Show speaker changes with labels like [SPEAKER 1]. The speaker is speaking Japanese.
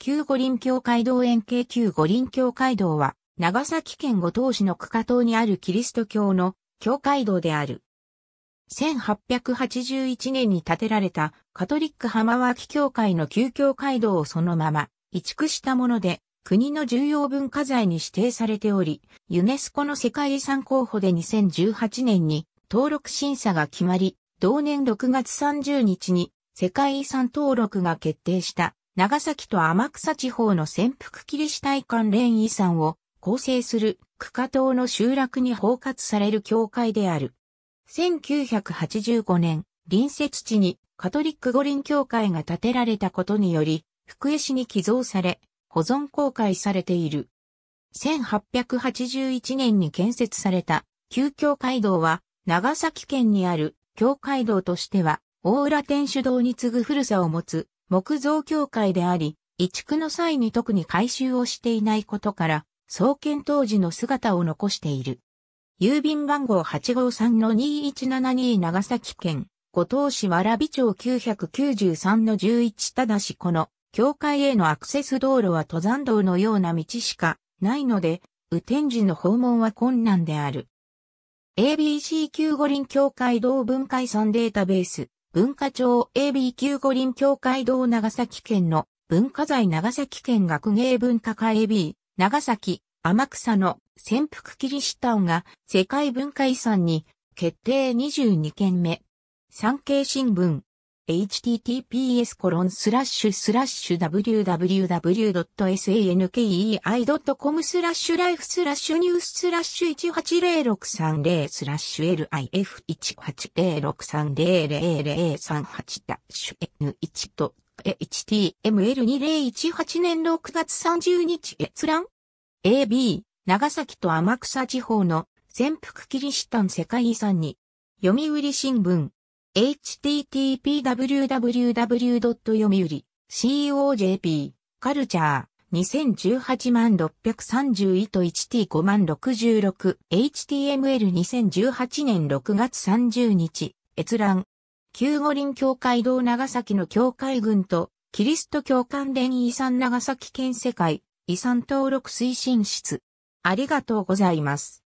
[SPEAKER 1] 旧五輪教会堂円形旧五輪教会堂は、長崎県五島市の区下島にあるキリスト教の教会堂である。1881年に建てられたカトリック浜脇教会の旧教会堂をそのまま移築したもので、国の重要文化財に指定されており、ユネスコの世界遺産候補で2018年に登録審査が決まり、同年6月30日に世界遺産登録が決定した。長崎と天草地方の潜伏キリシタイ関連遺産を構成する区下島の集落に包括される教会である。1985年、隣接地にカトリック五輪教会が建てられたことにより、福江市に寄贈され、保存公開されている。1881年に建設された旧教会堂は、長崎県にある教会堂としては、大浦天主堂に次ぐ古さを持つ木造教会であり、移築の際に特に改修をしていないことから、創建当時の姿を残している。郵便番号853-2172長崎県、五島市蕨町993-11ただしこの、教会へのアクセス道路は登山道のような道しかないので、雨天時の訪問は困難である。ABC 旧五輪教会同文化遺産データベース文化庁 AB 級五輪協会堂長崎県の文化財長崎県学芸文化会 AB 長崎天草の潜伏キリシタンが世界文化遺産に決定22件目。産経新聞 https コロンスラッシュスラッシュ www.sankei.com スラッシュライフスラッシュニューススラッシュ180630スラッシュ LIF1806300038 ダッシュ N1 と HTML2018 年6月30日閲覧 AB 長崎と天草地方の潜伏キリシタン世界遺産に読売新聞 http://www.yomiuri.co.jp カルチャー2018万631と 1t5 0 66html2018 年6月30日閲覧旧五輪教会堂長崎の教会群とキリスト教関連遺産長崎県世界遺産登録推進室ありがとうございます。